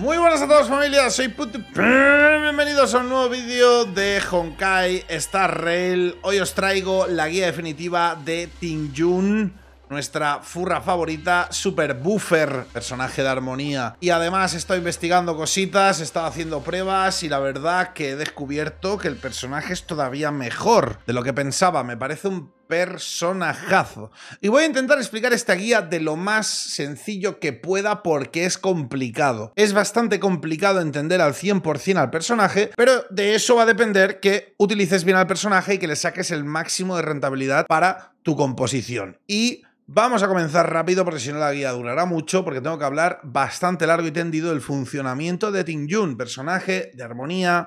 Muy buenas a todos familia, soy Put bienvenidos a un nuevo vídeo de Honkai Star Rail. Hoy os traigo la guía definitiva de Tingyun, nuestra furra favorita, Super Buffer, personaje de armonía. Y además estado investigando cositas, he estado haciendo pruebas y la verdad que he descubierto que el personaje es todavía mejor de lo que pensaba. Me parece un personajazo. Y voy a intentar explicar esta guía de lo más sencillo que pueda porque es complicado. Es bastante complicado entender al 100% al personaje, pero de eso va a depender que utilices bien al personaje y que le saques el máximo de rentabilidad para tu composición. Y Vamos a comenzar rápido porque si no la guía durará mucho porque tengo que hablar bastante largo y tendido del funcionamiento de Ting Jun, personaje de armonía,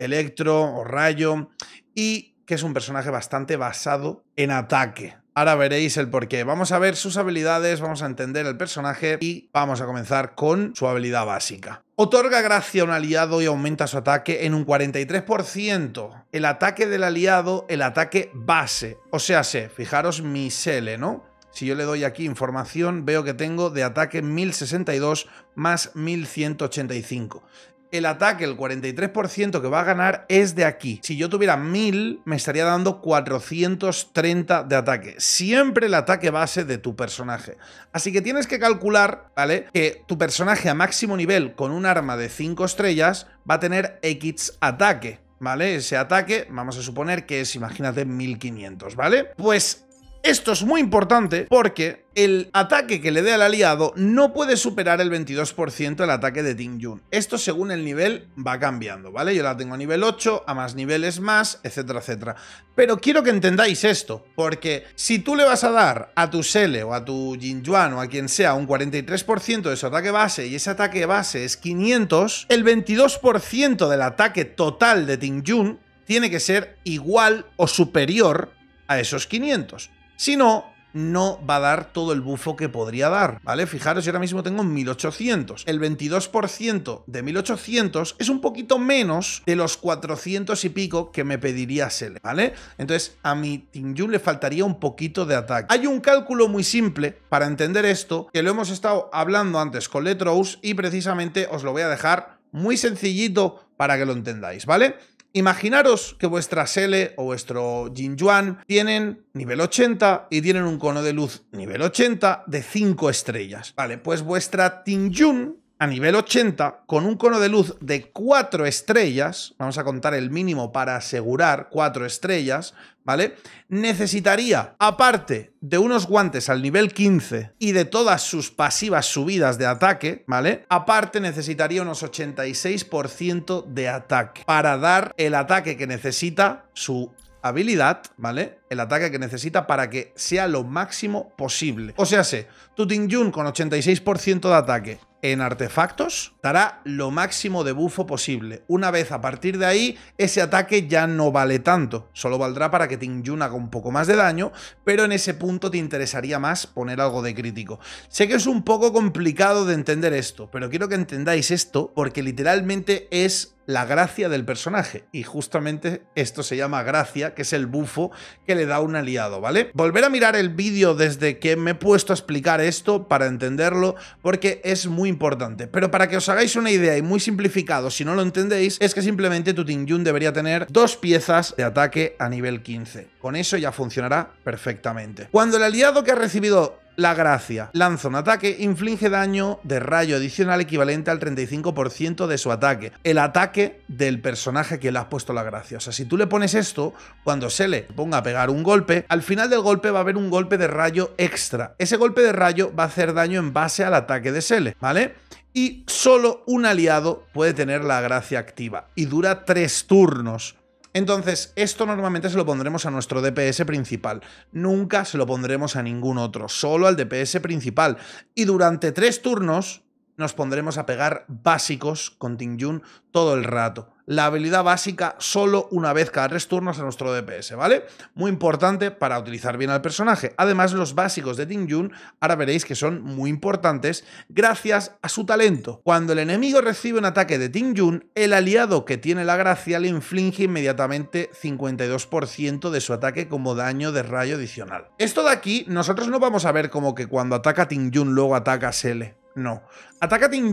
electro o rayo y que es un personaje bastante basado en ataque. Ahora veréis el porqué. Vamos a ver sus habilidades, vamos a entender el personaje y vamos a comenzar con su habilidad básica. Otorga gracia a un aliado y aumenta su ataque en un 43%. El ataque del aliado, el ataque base. O sea, sé, fijaros mi Sele, ¿no? Si yo le doy aquí información, veo que tengo de ataque 1062 más 1185 el ataque, el 43% que va a ganar es de aquí. Si yo tuviera 1000, me estaría dando 430 de ataque. Siempre el ataque base de tu personaje. Así que tienes que calcular, ¿vale? Que tu personaje a máximo nivel con un arma de 5 estrellas va a tener X ataque. ¿Vale? Ese ataque, vamos a suponer que es, imagínate, 1500, ¿vale? Pues esto es muy importante porque el ataque que le dé al aliado no puede superar el 22% del ataque de Ting Jun. Esto según el nivel va cambiando, ¿vale? Yo la tengo a nivel 8, a más niveles más, etcétera, etcétera. Pero quiero que entendáis esto, porque si tú le vas a dar a tu Sele o a tu Jin Yuan o a quien sea un 43% de su ataque base y ese ataque base es 500, el 22% del ataque total de Ting Jun tiene que ser igual o superior a esos 500. Si no, no va a dar todo el bufo que podría dar, ¿vale? Fijaros, yo ahora mismo tengo 1800. El 22% de 1800 es un poquito menos de los 400 y pico que me pediría Sele, ¿vale? Entonces, a mi Tingyun le faltaría un poquito de ataque. Hay un cálculo muy simple para entender esto, que lo hemos estado hablando antes con Letrous y precisamente os lo voy a dejar muy sencillito para que lo entendáis, ¿vale? Imaginaros que vuestra Sele o vuestro Jin Yuan tienen nivel 80 y tienen un cono de luz nivel 80 de 5 estrellas. Vale, pues vuestra Jun a nivel 80 con un cono de luz de 4 estrellas, vamos a contar el mínimo para asegurar 4 estrellas, ¿vale? Necesitaría, aparte de unos guantes al nivel 15 y de todas sus pasivas subidas de ataque, ¿vale? Aparte necesitaría unos 86% de ataque para dar el ataque que necesita su habilidad, ¿vale? El ataque que necesita para que sea lo máximo posible. O sea, sé, Tuting Jun con 86% de ataque, en artefactos, dará lo máximo de bufo posible. Una vez a partir de ahí, ese ataque ya no vale tanto. Solo valdrá para que te inyuna con un poco más de daño, pero en ese punto te interesaría más poner algo de crítico. Sé que es un poco complicado de entender esto, pero quiero que entendáis esto porque literalmente es la gracia del personaje. Y justamente esto se llama gracia, que es el bufo que le da un aliado, ¿vale? Volver a mirar el vídeo desde que me he puesto a explicar esto para entenderlo, porque es muy importante. Pero para que os hagáis una idea y muy simplificado, si no lo entendéis, es que simplemente tu Tingyun debería tener dos piezas de ataque a nivel 15. Con eso ya funcionará perfectamente. Cuando el aliado que ha recibido la gracia. Lanza un ataque, inflige daño de rayo adicional equivalente al 35% de su ataque. El ataque del personaje que le has puesto la gracia. O sea, si tú le pones esto, cuando Sele ponga a pegar un golpe, al final del golpe va a haber un golpe de rayo extra. Ese golpe de rayo va a hacer daño en base al ataque de Sele, ¿vale? Y solo un aliado puede tener la gracia activa. Y dura tres turnos. Entonces, esto normalmente se lo pondremos a nuestro DPS principal. Nunca se lo pondremos a ningún otro, solo al DPS principal. Y durante tres turnos, nos pondremos a pegar básicos con Ting Jun todo el rato. La habilidad básica solo una vez cada tres turnos a nuestro DPS, ¿vale? Muy importante para utilizar bien al personaje. Además, los básicos de Ting Jun ahora veréis que son muy importantes gracias a su talento. Cuando el enemigo recibe un ataque de Ting Jun, el aliado que tiene la gracia le inflige inmediatamente 52% de su ataque como daño de rayo adicional. Esto de aquí, nosotros no vamos a ver como que cuando ataca Ting Jun luego ataca Sele. No. Ataca a Ting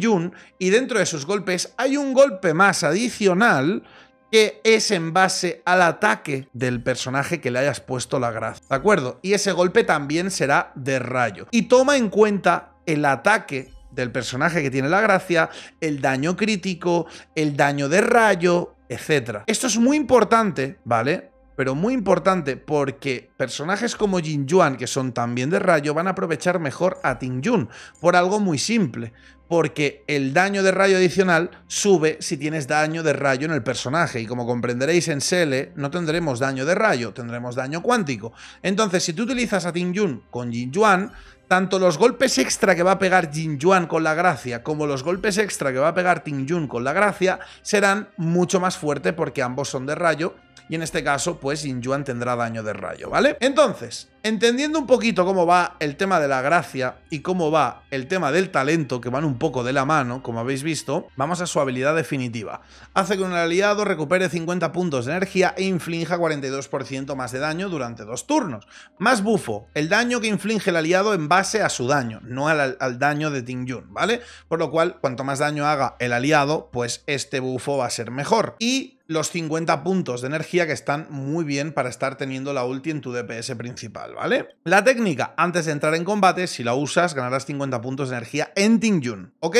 y dentro de sus golpes hay un golpe más adicional que es en base al ataque del personaje que le hayas puesto la gracia. ¿De acuerdo? Y ese golpe también será de rayo. Y toma en cuenta el ataque del personaje que tiene la gracia, el daño crítico, el daño de rayo, etc. Esto es muy importante, ¿vale? pero muy importante porque personajes como Jin Yuan, que son también de rayo, van a aprovechar mejor a Ting Yun por algo muy simple, porque el daño de rayo adicional sube si tienes daño de rayo en el personaje, y como comprenderéis en Sele no tendremos daño de rayo, tendremos daño cuántico. Entonces, si tú utilizas a Ting Yun con Jin Yuan, tanto los golpes extra que va a pegar Jin Yuan con la gracia como los golpes extra que va a pegar Ting Yun con la gracia serán mucho más fuertes porque ambos son de rayo y en este caso pues Yuan tendrá daño de rayo, ¿vale? Entonces, Entendiendo un poquito cómo va el tema de la gracia y cómo va el tema del talento, que van un poco de la mano, como habéis visto, vamos a su habilidad definitiva. Hace que un aliado recupere 50 puntos de energía e inflinja 42% más de daño durante dos turnos. Más bufo, el daño que inflige el aliado en base a su daño, no al, daño de Ting Jun, ¿vale? Por lo cual, cuanto más daño haga el aliado, pues este bufo va a ser mejor. Y los 50 puntos de energía que están muy bien para estar teniendo la ulti en tu DPS principal, ¿vale? La técnica, antes de entrar en combate, si la usas, ganarás 50 puntos de energía en Tingyun, ¿ok?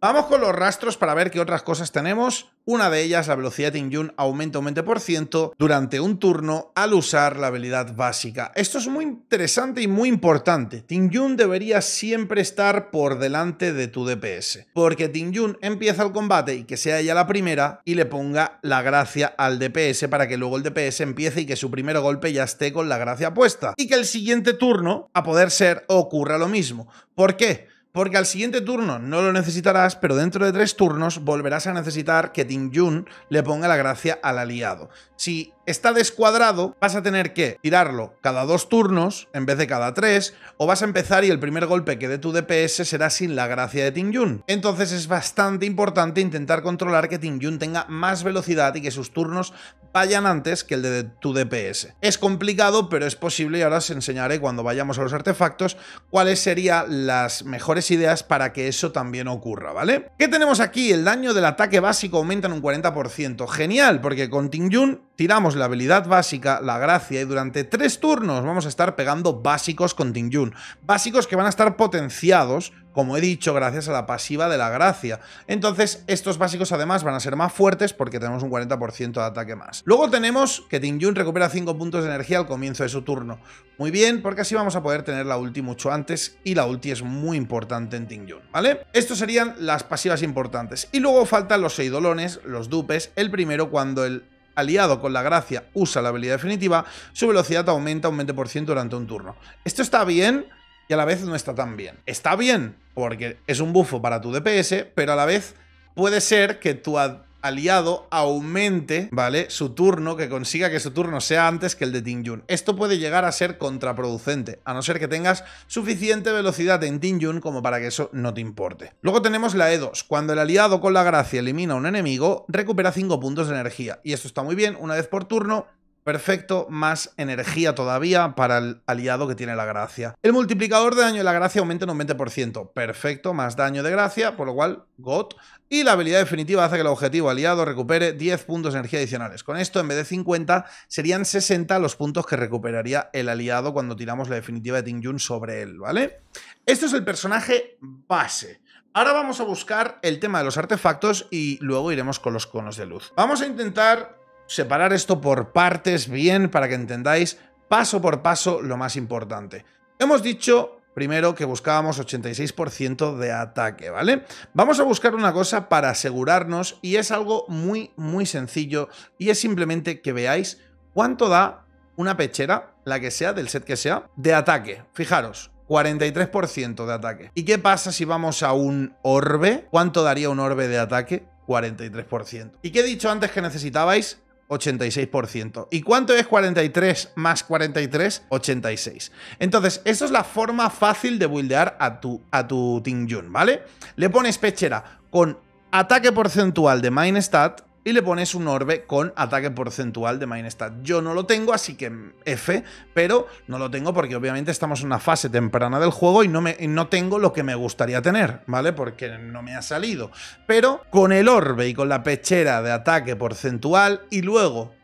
Vamos con los rastros para ver qué otras cosas tenemos. Una de ellas, la velocidad de Yun aumenta un 20% durante un turno al usar la habilidad básica. Esto es muy interesante y muy importante. Yun debería siempre estar por delante de tu DPS, porque Yun empieza el combate y que sea ella la primera y le ponga la gracia al DPS para que luego el DPS empiece y que su primer golpe ya esté con la gracia puesta. Y que el siguiente turno, a poder ser, ocurra lo mismo. ¿Por qué? Porque al siguiente turno no lo necesitarás, pero dentro de tres turnos volverás a necesitar que Tim Jun le ponga la gracia al aliado. Si está descuadrado, vas a tener que tirarlo cada dos turnos en vez de cada tres, o vas a empezar y el primer golpe que dé tu DPS será sin la gracia de Tingyun. Entonces es bastante importante intentar controlar que Tingyun tenga más velocidad y que sus turnos vayan antes que el de tu DPS. Es complicado, pero es posible y ahora os enseñaré cuando vayamos a los artefactos cuáles serían las mejores ideas para que eso también ocurra, ¿vale? ¿Qué tenemos aquí? El daño del ataque básico aumenta en un 40%. Genial, porque con Tingyun tiramos la habilidad básica, la gracia, y durante tres turnos vamos a estar pegando básicos con Tingyun. Básicos que van a estar potenciados, como he dicho, gracias a la pasiva de la gracia. Entonces, estos básicos además van a ser más fuertes porque tenemos un 40% de ataque más. Luego tenemos que Tingyun recupera 5 puntos de energía al comienzo de su turno. Muy bien, porque así vamos a poder tener la ulti mucho antes, y la ulti es muy importante en Tingyun, ¿vale? Estos serían las pasivas importantes. Y luego faltan los eidolones, los dupes, el primero cuando el aliado con la gracia usa la habilidad definitiva, su velocidad aumenta un 20% durante un turno. Esto está bien y a la vez no está tan bien. Está bien porque es un buffo para tu DPS, pero a la vez puede ser que tu, aliado aumente, ¿vale? Su turno, que consiga que su turno sea antes que el de Jun. Esto puede llegar a ser contraproducente, a no ser que tengas suficiente velocidad en Jun como para que eso no te importe. Luego tenemos la E2. Cuando el aliado con la gracia elimina a un enemigo, recupera 5 puntos de energía. Y esto está muy bien, una vez por turno Perfecto, más energía todavía para el aliado que tiene la gracia. El multiplicador de daño de la gracia aumenta en un 20%. Perfecto, más daño de gracia, por lo cual, GOT. Y la habilidad definitiva hace que el objetivo aliado recupere 10 puntos de energía adicionales. Con esto, en vez de 50, serían 60 los puntos que recuperaría el aliado cuando tiramos la definitiva de Ting sobre él, ¿vale? Esto es el personaje base. Ahora vamos a buscar el tema de los artefactos y luego iremos con los conos de luz. Vamos a intentar separar esto por partes bien para que entendáis paso por paso lo más importante. Hemos dicho primero que buscábamos 86% de ataque, ¿vale? Vamos a buscar una cosa para asegurarnos y es algo muy, muy sencillo y es simplemente que veáis cuánto da una pechera, la que sea, del set que sea, de ataque. Fijaros, 43% de ataque. ¿Y qué pasa si vamos a un orbe? ¿Cuánto daría un orbe de ataque? 43%. ¿Y qué he dicho antes que necesitabais? 86%. ¿Y cuánto es 43 más 43? 86. Entonces, eso es la forma fácil de buildear a tu, a tu Ting ¿vale? Le pones pechera con ataque porcentual de Stat le pones un orbe con ataque porcentual de Stat. Yo no lo tengo, así que F, pero no lo tengo porque obviamente estamos en una fase temprana del juego y no, me, no tengo lo que me gustaría tener, ¿vale? Porque no me ha salido. Pero con el orbe y con la pechera de ataque porcentual y luego,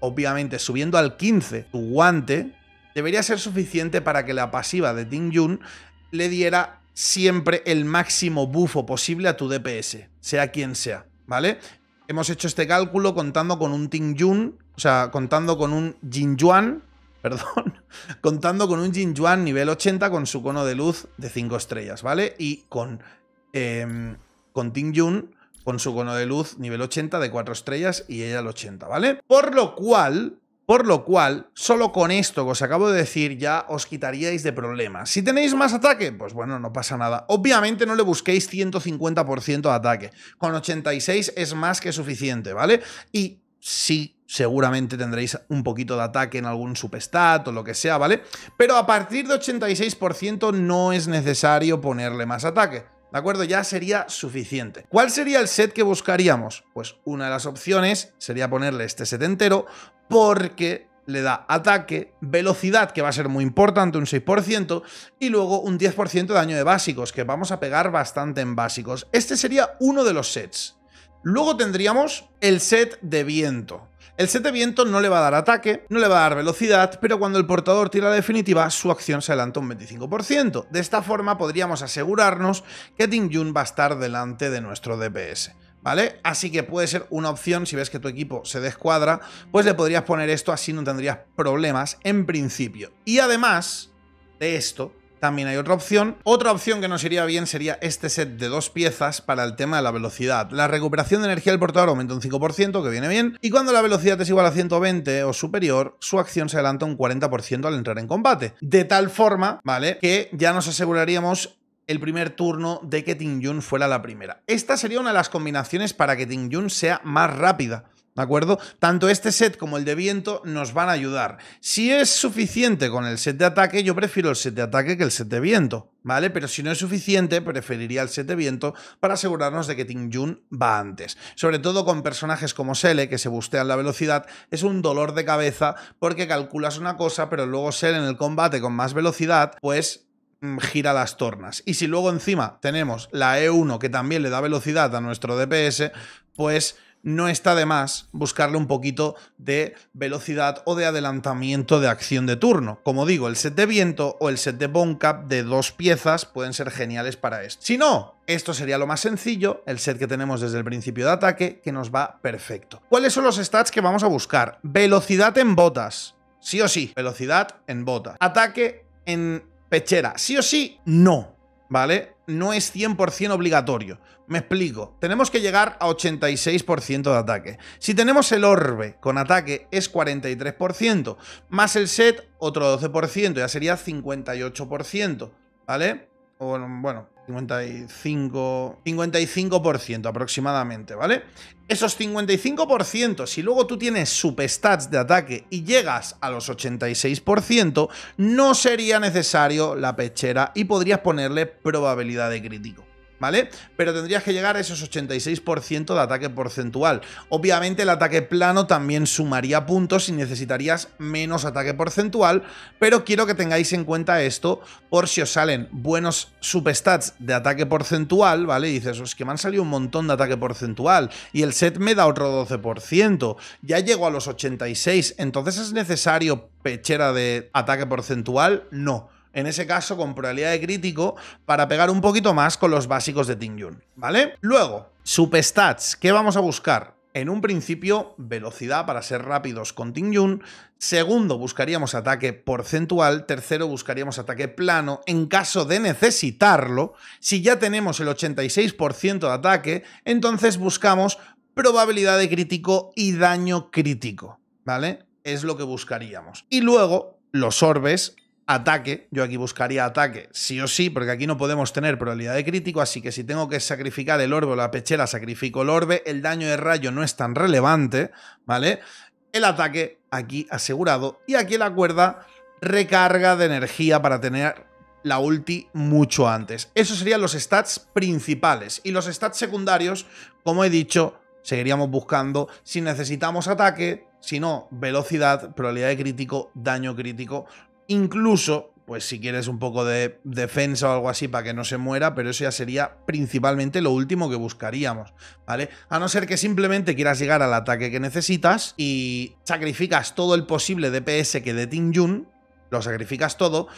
obviamente, subiendo al 15 tu guante, debería ser suficiente para que la pasiva de Ding Yun le diera siempre el máximo bufo posible a tu DPS, sea quien sea, ¿vale? hemos hecho este cálculo contando con un Ting o sea, contando con un Jin Yuan, perdón, contando con un Jin Yuan nivel 80 con su cono de luz de 5 estrellas, ¿vale? Y con, eh, con Ting con su cono de luz nivel 80 de 4 estrellas y ella el 80, ¿vale? Por lo cual, por lo cual, solo con esto que os acabo de decir ya os quitaríais de problemas. Si tenéis más ataque, pues bueno, no pasa nada. Obviamente no le busquéis 150% de ataque. Con 86 es más que suficiente, ¿vale? Y sí, seguramente tendréis un poquito de ataque en algún superstat o lo que sea, ¿vale? Pero a partir de 86% no es necesario ponerle más ataque. ¿De acuerdo? Ya sería suficiente. ¿Cuál sería el set que buscaríamos? Pues una de las opciones sería ponerle este set entero porque le da ataque, velocidad, que va a ser muy importante, un 6%, y luego un 10% de daño de básicos, que vamos a pegar bastante en básicos. Este sería uno de los sets. Luego tendríamos el set de viento. El set viento no le va a dar ataque, no le va a dar velocidad, pero cuando el portador tira la definitiva, su acción se adelanta un 25%. De esta forma podríamos asegurarnos que Ding Jun va a estar delante de nuestro DPS. ¿Vale? Así que puede ser una opción, si ves que tu equipo se descuadra, pues le podrías poner esto, así no tendrías problemas en principio. Y además de esto, también hay otra opción. Otra opción que nos iría bien sería este set de dos piezas para el tema de la velocidad. La recuperación de energía del portador aumenta un 5%, que viene bien, y cuando la velocidad es igual a 120 o superior, su acción se adelanta un 40% al entrar en combate. De tal forma, ¿vale? Que ya nos aseguraríamos el primer turno de que Ting Jun fuera la primera. Esta sería una de las combinaciones para que Ting Jun sea más rápida. ¿De acuerdo? Tanto este set como el de viento nos van a ayudar. Si es suficiente con el set de ataque, yo prefiero el set de ataque que el set de viento, ¿vale? Pero si no es suficiente, preferiría el set de viento para asegurarnos de que Ting va antes. Sobre todo con personajes como Sele, que se bustean la velocidad, es un dolor de cabeza porque calculas una cosa, pero luego Sele en el combate con más velocidad, pues mm, gira las tornas. Y si luego encima tenemos la E1 que también le da velocidad a nuestro DPS, pues no está de más buscarle un poquito de velocidad o de adelantamiento de acción de turno. Como digo, el set de viento o el set de bone de dos piezas pueden ser geniales para esto. Si no, esto sería lo más sencillo, el set que tenemos desde el principio de ataque, que nos va perfecto. ¿Cuáles son los stats que vamos a buscar? Velocidad en botas. Sí o sí, velocidad en botas. Ataque en pechera. Sí o sí, no. ¿Vale? no es 100% obligatorio. Me explico, tenemos que llegar a 86% de ataque. Si tenemos el orbe con ataque es 43%, más el set otro 12%, ya sería 58%, ¿vale? bueno, 55, 55% aproximadamente, ¿vale? Esos 55%, si luego tú tienes stats de ataque y llegas a los 86%, no sería necesario la pechera y podrías ponerle probabilidad de crítico. ¿vale? Pero tendrías que llegar a esos 86% de ataque porcentual. Obviamente el ataque plano también sumaría puntos y necesitarías menos ataque porcentual, pero quiero que tengáis en cuenta esto por si os salen buenos superstats de ataque porcentual, ¿vale? Y dices, es que me han salido un montón de ataque porcentual y el set me da otro 12%, ya llego a los 86, entonces es necesario pechera de ataque porcentual, no en ese caso con probabilidad de crítico, para pegar un poquito más con los básicos de Ting Yun, ¿vale? Luego, superstats. ¿qué vamos a buscar? En un principio, velocidad para ser rápidos con Ting Yun. Segundo, buscaríamos ataque porcentual. Tercero, buscaríamos ataque plano. En caso de necesitarlo, si ya tenemos el 86% de ataque, entonces buscamos probabilidad de crítico y daño crítico, ¿vale? Es lo que buscaríamos. Y luego, los orbes ataque. Yo aquí buscaría ataque, sí o sí, porque aquí no podemos tener probabilidad de crítico, así que si tengo que sacrificar el orbe o la pechera, sacrifico el orbe. El daño de rayo no es tan relevante, ¿vale? El ataque aquí asegurado y aquí la cuerda recarga de energía para tener la ulti mucho antes. Esos serían los stats principales. Y los stats secundarios, como he dicho, seguiríamos buscando si necesitamos ataque, si no, velocidad, probabilidad de crítico, daño crítico, Incluso, pues si quieres un poco de defensa o algo así para que no se muera, pero eso ya sería principalmente lo último que buscaríamos, ¿vale? A no ser que simplemente quieras llegar al ataque que necesitas y sacrificas todo el posible DPS que de Tin lo sacrificas todo,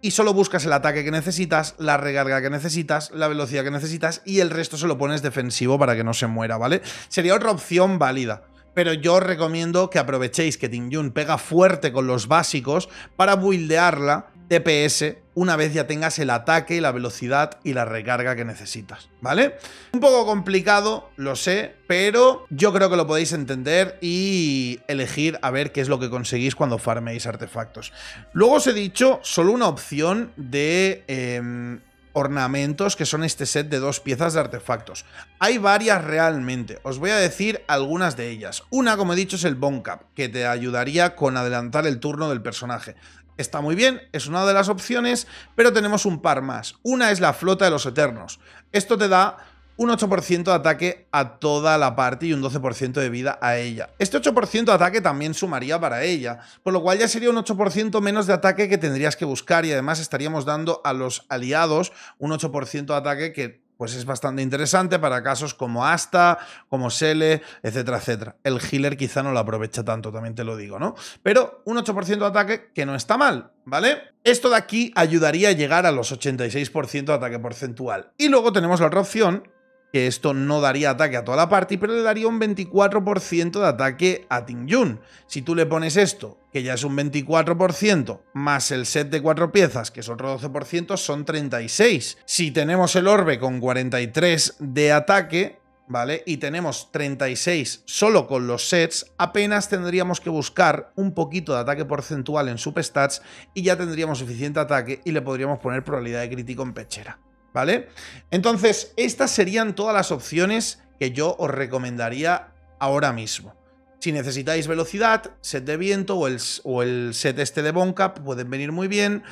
y solo buscas el ataque que necesitas, la regarga que necesitas, la velocidad que necesitas y el resto se lo pones defensivo para que no se muera, ¿vale? Sería otra opción válida pero yo os recomiendo que aprovechéis que Ting pega fuerte con los básicos para buildearla TPS una vez ya tengas el ataque, la velocidad y la recarga que necesitas, ¿vale? Un poco complicado, lo sé, pero yo creo que lo podéis entender y elegir a ver qué es lo que conseguís cuando farméis artefactos. Luego os he dicho solo una opción de... Em, ornamentos que son este set de dos piezas de artefactos. Hay varias realmente, os voy a decir algunas de ellas. Una, como he dicho, es el Bone Cap, que te ayudaría con adelantar el turno del personaje. Está muy bien, es una de las opciones, pero tenemos un par más. Una es la Flota de los Eternos. Esto te da un 8% de ataque a toda la parte y un 12% de vida a ella. Este 8% de ataque también sumaría para ella, por lo cual ya sería un 8% menos de ataque que tendrías que buscar y además estaríamos dando a los aliados un 8% de ataque que pues es bastante interesante para casos como Asta, como Sele, etcétera, etcétera. El healer quizá no lo aprovecha tanto, también te lo digo, ¿no? Pero un 8% de ataque que no está mal, ¿vale? Esto de aquí ayudaría a llegar a los 86% de ataque porcentual. Y luego tenemos la otra opción, que esto no daría ataque a toda la party, pero le daría un 24% de ataque a Ting Si tú le pones esto, que ya es un 24%, más el set de cuatro piezas, que es otro 12%, son 36. Si tenemos el orbe con 43 de ataque, ¿vale? Y tenemos 36 solo con los sets, apenas tendríamos que buscar un poquito de ataque porcentual en superstats y ya tendríamos suficiente ataque y le podríamos poner probabilidad de crítico en pechera. ¿vale? Entonces, estas serían todas las opciones que yo os recomendaría ahora mismo. Si necesitáis velocidad, set de viento o el, o el set este de Boncap pueden venir muy bien.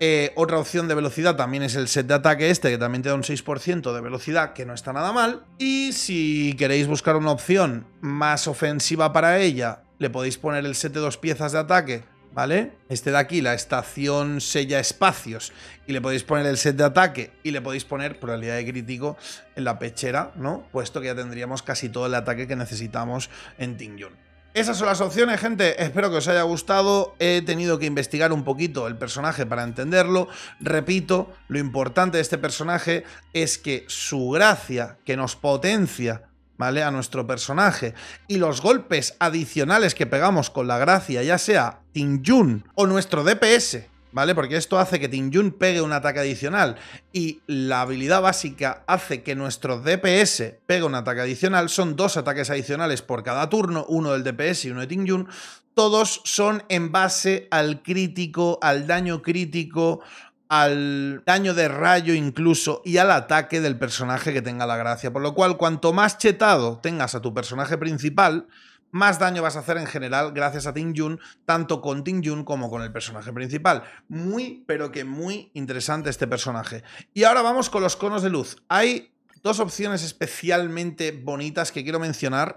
Eh, otra opción de velocidad también es el set de ataque este, que también te da un 6% de velocidad, que no está nada mal. Y si queréis buscar una opción más ofensiva para ella, le podéis poner el set de dos piezas de ataque ¿vale? Este de aquí, la estación sella espacios, y le podéis poner el set de ataque y le podéis poner probabilidad de crítico en la pechera, ¿no? Puesto que ya tendríamos casi todo el ataque que necesitamos en Tingyun. Esas son las opciones, gente. Espero que os haya gustado. He tenido que investigar un poquito el personaje para entenderlo. Repito, lo importante de este personaje es que su gracia, que nos potencia ¿vale? A nuestro personaje. Y los golpes adicionales que pegamos con la gracia, ya sea Yun o nuestro DPS, ¿vale? Porque esto hace que Tinjun pegue un ataque adicional y la habilidad básica hace que nuestro DPS pegue un ataque adicional. Son dos ataques adicionales por cada turno, uno del DPS y uno de Tinjun. Todos son en base al crítico, al daño crítico, al daño de rayo incluso y al ataque del personaje que tenga la gracia. Por lo cual, cuanto más chetado tengas a tu personaje principal, más daño vas a hacer en general gracias a Ting tanto con Ting como con el personaje principal. Muy, pero que muy interesante este personaje. Y ahora vamos con los conos de luz. Hay dos opciones especialmente bonitas que quiero mencionar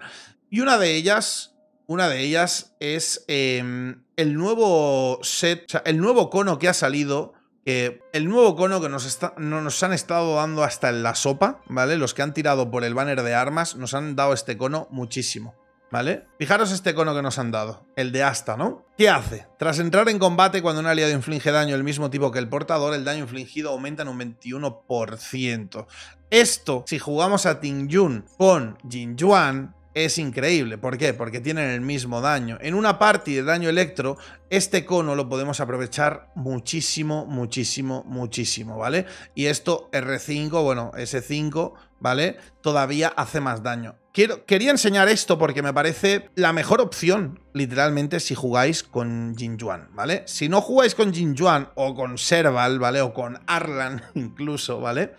y una de ellas, una de ellas es em, el nuevo set, o sea, el nuevo cono que ha salido que el nuevo cono que nos, nos han estado dando hasta en la sopa, ¿vale? Los que han tirado por el banner de armas nos han dado este cono muchísimo. ¿Vale? Fijaros este cono que nos han dado, el de asta, ¿no? ¿Qué hace? Tras entrar en combate cuando un aliado inflige daño el mismo tipo que el portador, el daño infligido aumenta en un 21%. Esto, si jugamos a Ting Yun con Jin Yuan, es increíble. ¿Por qué? Porque tienen el mismo daño. En una party de daño electro, este cono lo podemos aprovechar muchísimo, muchísimo, muchísimo, ¿vale? Y esto R5, bueno, S5, ¿vale? Todavía hace más daño. Quiero, quería enseñar esto porque me parece la mejor opción, literalmente, si jugáis con Jinjuan, ¿vale? Si no jugáis con Jinjuan o con Serval, ¿vale? O con Arlan incluso, ¿vale?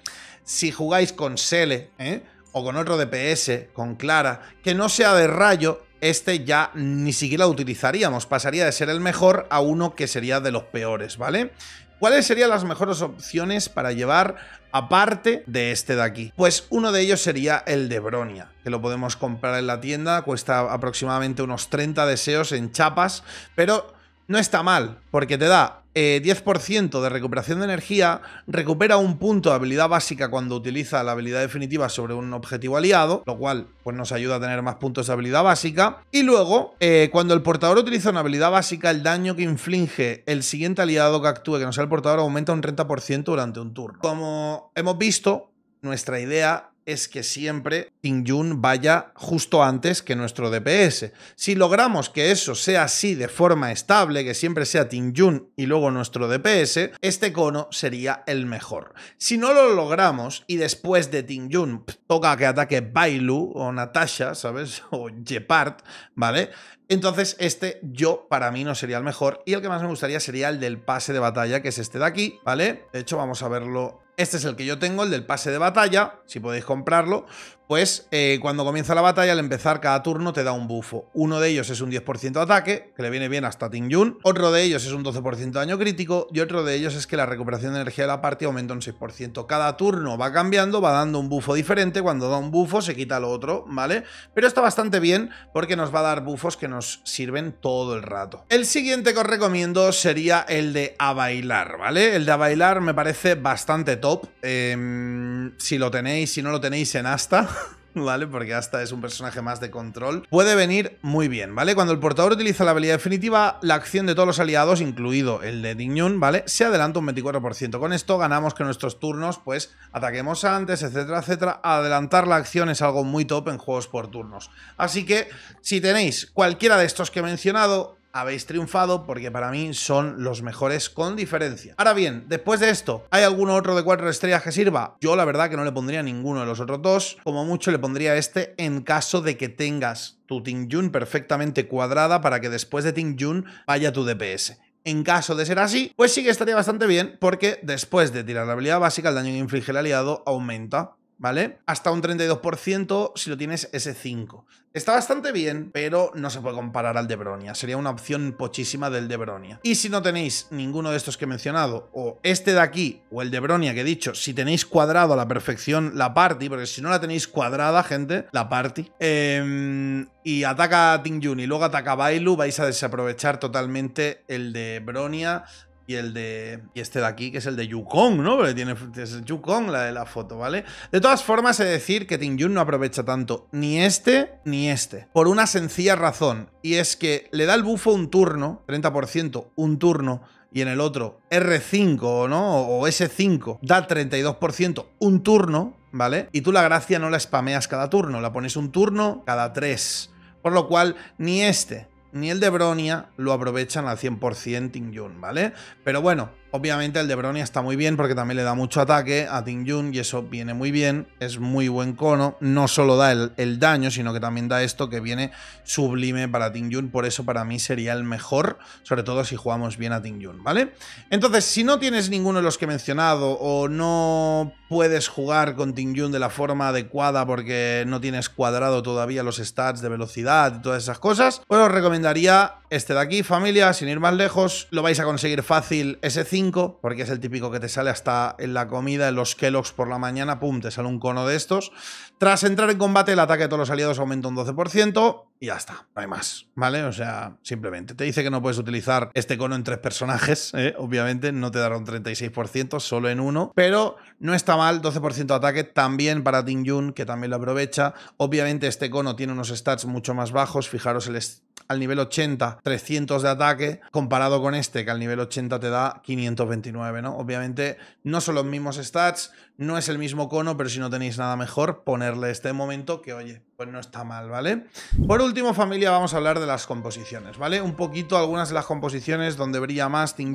Si jugáis con Sele, ¿eh? o con otro DPS, con Clara, que no sea de rayo, este ya ni siquiera lo utilizaríamos. Pasaría de ser el mejor a uno que sería de los peores, ¿vale? ¿Cuáles serían las mejores opciones para llevar aparte de este de aquí? Pues uno de ellos sería el de Bronia, que lo podemos comprar en la tienda, cuesta aproximadamente unos 30 deseos en chapas, pero no está mal, porque te da 10% eh, de recuperación de energía, recupera un punto de habilidad básica cuando utiliza la habilidad definitiva sobre un objetivo aliado, lo cual pues, nos ayuda a tener más puntos de habilidad básica. Y luego, eh, cuando el portador utiliza una habilidad básica, el daño que inflige el siguiente aliado que actúe, que no sea el portador, aumenta un 30% durante un turno. Como hemos visto, nuestra idea es que siempre Tingyun vaya justo antes que nuestro DPS. Si logramos que eso sea así de forma estable, que siempre sea Tingyun y luego nuestro DPS, este cono sería el mejor. Si no lo logramos y después de Tingyun toca que ataque Bailu o Natasha, ¿sabes? O Jepard, ¿vale? Entonces este yo para mí no sería el mejor y el que más me gustaría sería el del pase de batalla, que es este de aquí, ¿vale? De hecho vamos a verlo este es el que yo tengo, el del pase de batalla, si podéis comprarlo, pues eh, cuando comienza la batalla, al empezar cada turno te da un bufo. Uno de ellos es un 10% de ataque, que le viene bien hasta Ting Yun. Otro de ellos es un 12% de daño crítico. Y otro de ellos es que la recuperación de energía de la parte aumenta un 6%. Cada turno va cambiando, va dando un bufo diferente. Cuando da un bufo se quita lo otro, ¿vale? Pero está bastante bien porque nos va a dar bufos que nos sirven todo el rato. El siguiente que os recomiendo sería el de A Bailar, ¿vale? El de A Bailar me parece bastante top. Em, si lo tenéis, si no lo tenéis en Asta... ¿vale? Porque hasta es un personaje más de control. Puede venir muy bien, ¿vale? Cuando el portador utiliza la habilidad definitiva, la acción de todos los aliados, incluido el de Dignun, ¿vale? Se adelanta un 24%. Con esto ganamos que nuestros turnos, pues, ataquemos antes, etcétera, etcétera. Adelantar la acción es algo muy top en juegos por turnos. Así que, si tenéis cualquiera de estos que he mencionado, habéis triunfado porque para mí son los mejores con diferencia. Ahora bien, después de esto, ¿hay alguno otro de cuatro estrellas que sirva? Yo la verdad que no le pondría ninguno de los otros dos, como mucho le pondría este en caso de que tengas tu Ting perfectamente cuadrada para que después de Ting vaya tu DPS. En caso de ser así, pues sí que estaría bastante bien porque después de tirar la habilidad básica el daño que inflige el aliado aumenta ¿vale? Hasta un 32% si lo tienes S5. Está bastante bien, pero no se puede comparar al de Bronia. Sería una opción pochísima del de Bronia. Y si no tenéis ninguno de estos que he mencionado, o este de aquí, o el de Bronia que he dicho, si tenéis cuadrado a la perfección la party, porque si no la tenéis cuadrada, gente, la party, em, y ataca a Ting y luego ataca a Bailu, vais a desaprovechar totalmente el de Bronia el de. Y este de aquí, que es el de Yukon, ¿no? tiene. Es Yukon la de la foto, ¿vale? De todas formas, he decir que Tingyun no aprovecha tanto ni este ni este. Por una sencilla razón. Y es que le da el buffo un turno, 30%, un turno y en el otro R5 ¿no? o S5 da 32% un turno, ¿vale? Y tú la gracia no la spameas cada turno, la pones un turno cada tres. Por lo cual, ni este ni el de Bronia lo aprovechan al 100% Tingyun, ¿vale? Pero bueno, Obviamente el de Bronia está muy bien porque también le da mucho ataque a Ting y eso viene muy bien, es muy buen cono, no solo da el, daño, sino que también da esto que viene sublime para Ting por eso para mí sería el mejor, sobre todo si jugamos bien a Ting ¿vale? Entonces, si no tienes ninguno de los que he mencionado o no puedes jugar con Ting de la forma adecuada porque no tienes cuadrado todavía los stats de velocidad y todas esas cosas, pues os recomendaría este de aquí, familia, sin ir más lejos, lo vais a conseguir fácil, ese 5 porque es el típico que te sale hasta en la comida, en los Kellogg's por la mañana, pum, te sale un cono de estos. Tras entrar en combate, el ataque de todos los aliados aumenta un 12% y ya está, no hay más, ¿vale? O sea, simplemente te dice que no puedes utilizar este cono en tres personajes, ¿eh? obviamente no te dará un 36%, solo en uno, pero no está mal, 12% de ataque también para Ting que también lo aprovecha. Obviamente este cono tiene unos stats mucho más bajos, fijaros el al nivel 80 300 de ataque, comparado con este que al nivel 80 te da 529, ¿no? Obviamente no son los mismos stats, no es el mismo cono, pero si no tenéis nada mejor, ponerle este momento que, oye, pues no está mal, ¿vale? Por último, familia, vamos a hablar de las composiciones, ¿vale? Un poquito algunas de las composiciones donde brilla más Ting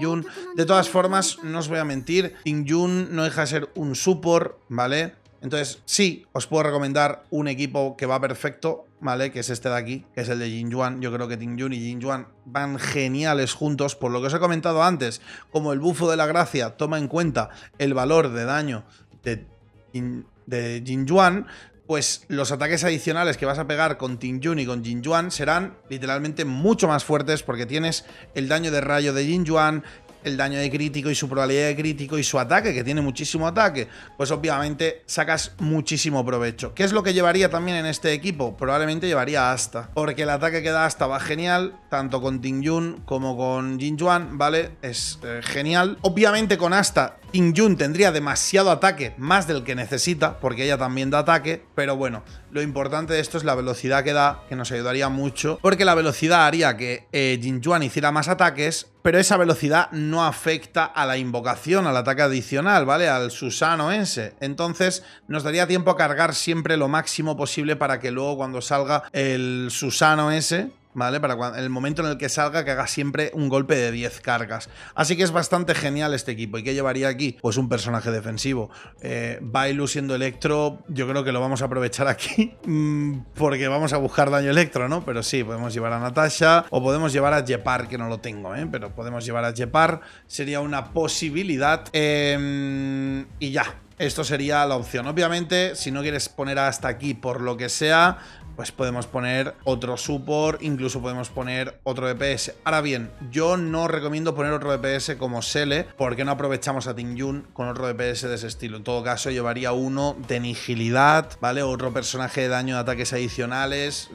De todas formas, no os voy a mentir, Tingyun no deja de ser un support, ¿vale? Entonces, sí, os puedo recomendar un equipo que va perfecto, ¿vale? Que es este de aquí, que es el de Jin Yuan. Yo creo que Ting Yun y Jin Yuan van geniales juntos. Por lo que os he comentado antes, como el bufo de la gracia toma en cuenta el valor de daño de, Jin, de Yuan, pues los ataques adicionales que vas a pegar con Tin Yun y con Jin Yuan serán literalmente mucho más fuertes porque tienes el daño de rayo de Jin Yuan, el daño de crítico y su probabilidad de crítico y su ataque, que tiene muchísimo ataque, pues obviamente sacas muchísimo provecho. ¿Qué es lo que llevaría también en este equipo? Probablemente llevaría Asta, porque el ataque que da Asta va genial, tanto con Ting como con jinjuan ¿vale? Es eh, genial. Obviamente con Asta Jin tendría demasiado ataque, más del que necesita, porque ella también da ataque, pero bueno, lo importante de esto es la velocidad que da, que nos ayudaría mucho, porque la velocidad haría que eh, hiciera más ataques, pero esa velocidad no afecta a la invocación, al ataque adicional, ¿vale? Al Susano ese. Entonces nos daría tiempo a cargar siempre lo máximo posible para que luego cuando salga el Susano ese, ¿vale? Para el momento en el que salga, que haga siempre un golpe de 10 cargas. Así que es bastante genial este equipo. ¿Y qué llevaría aquí? Pues un personaje defensivo. Eh, Bailu siendo electro, yo creo que lo vamos a aprovechar aquí, mm, porque vamos a buscar daño electro, ¿no? Pero sí, podemos llevar a Natasha, o podemos llevar a Jepar, que no lo tengo, ¿eh? Pero podemos llevar a Jepar, sería una posibilidad. Em, y ya, esto sería la opción. Obviamente, si no quieres poner hasta aquí por lo que sea, pues podemos poner otro support, incluso podemos poner otro DPS. Ahora bien, yo no recomiendo poner otro DPS como Sele, porque no aprovechamos a tingyun con otro DPS de ese estilo. En todo caso, llevaría uno de nigilidad, ¿vale? Otro personaje de daño de ataques adicionales,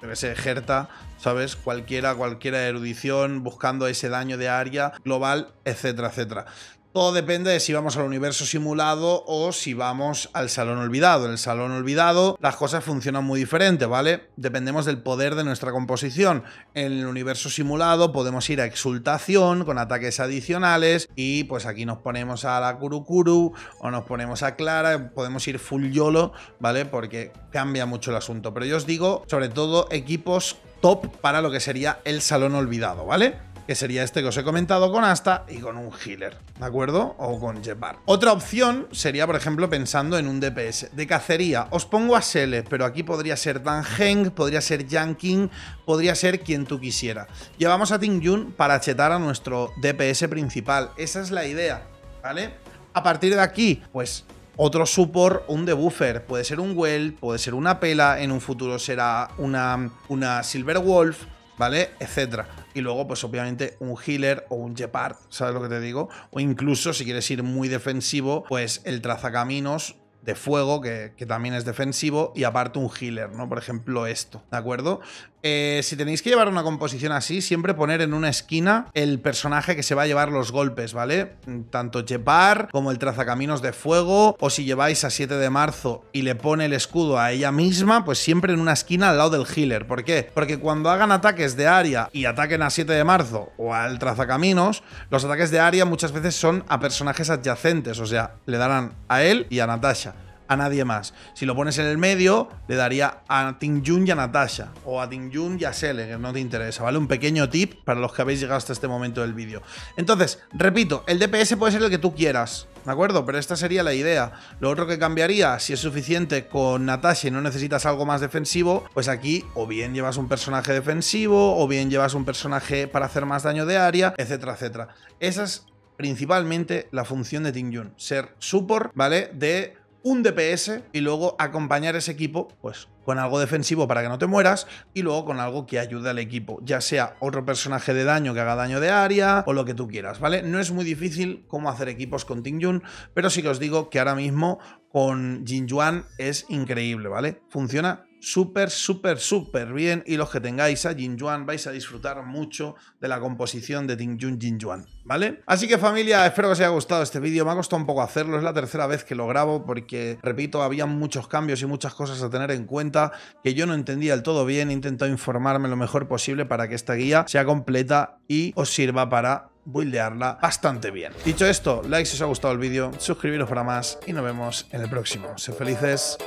debe ser ejerta. ¿sabes? Cualquiera, cualquiera erudición, buscando ese daño de área global, etcétera, etcétera. Todo depende de si vamos al universo simulado o si vamos al salón olvidado. En el salón olvidado las cosas funcionan muy diferente, ¿vale? Dependemos del poder de nuestra composición. En el universo simulado podemos ir a exultación con ataques adicionales y pues aquí nos ponemos a la Kurukuru o nos ponemos a Clara, podemos ir full YOLO, ¿vale? Porque cambia mucho el asunto. Pero yo os digo, sobre todo equipos top para lo que sería el salón olvidado, ¿vale? que sería este que os he comentado con Asta y con un healer, ¿de acuerdo? O con Jepar. Otra opción sería, por ejemplo, pensando en un DPS. De cacería, os pongo a Sele, pero aquí podría ser Dan Heng, podría ser Yang King, podría ser quien tú quisiera. Llevamos a Ting para chetar a nuestro DPS principal. Esa es la idea, ¿vale? A partir de aquí, pues otro support, un debuffer. Puede ser un Well, puede ser una Pela, en un futuro será una Silver Wolf. ¿vale? Etcétera. Y luego, pues obviamente, un healer o un jeopard, ¿sabes lo que te digo? O incluso, si quieres ir muy defensivo, pues el trazacaminos de fuego, que, que, también es defensivo, y aparte un healer, ¿no? Por ejemplo, esto, ¿de acuerdo? Eh, si tenéis que llevar una composición así, siempre poner en una esquina el personaje que se va a llevar los golpes, ¿vale? Tanto Jepar como el trazacaminos de fuego, o si lleváis a 7 de marzo y le pone el escudo a ella misma, pues siempre en una esquina al lado del healer. ¿Por qué? Porque cuando hagan ataques de área y ataquen a 7 de marzo o al trazacaminos, los ataques de área muchas veces son a personajes adyacentes, o sea, le darán a él y a Natasha a nadie más. Si lo pones en el medio, le daría a Ting Jun y a Natasha, o a Ting Jun y a Sele, que no te interesa, ¿vale? Un pequeño tip para los que habéis llegado hasta este momento del vídeo. Entonces, repito, el DPS puede ser el que tú quieras, ¿de acuerdo? Pero esta sería la idea. Lo otro que cambiaría, si es suficiente con Natasha y no necesitas algo más defensivo, pues aquí o bien llevas un personaje defensivo, o bien llevas un personaje para hacer más daño de área, etcétera, etcétera. Esa es principalmente la función de Ting Jun, ser support, ¿vale? De un DPS y luego acompañar ese equipo pues con algo defensivo para que no te mueras y luego con algo que ayude al equipo, ya sea otro personaje de daño que haga daño de área o lo que tú quieras, ¿vale? No es muy difícil cómo hacer equipos con Ting Yun, pero sí que os digo que ahora mismo con Jin Yuan es increíble, ¿vale? Funciona súper, súper, súper bien. Y los que tengáis a Jin Yuan vais a disfrutar mucho de la composición de Ting Jun Jin Yuan, ¿vale? Así que familia, espero que os haya gustado este vídeo. Me ha costado un poco hacerlo, es la tercera vez que lo grabo porque, repito, había muchos cambios y muchas cosas a tener en cuenta que yo no entendía del todo bien. Intento informarme lo mejor posible para que esta guía sea completa y os sirva para buildearla bastante bien. Dicho esto, like si os ha gustado el vídeo, suscribiros para más y nos vemos en el próximo. Sed felices.